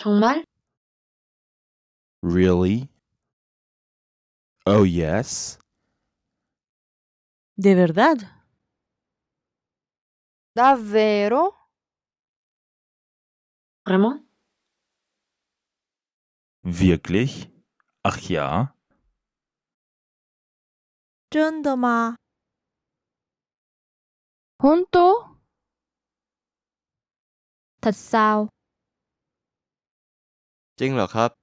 정말? Really? Oh, yes. De verdad? Davvero? Vraiment? Wirklich? Ach ja. Jundoma. Honto? Thật จริงเหรอครับ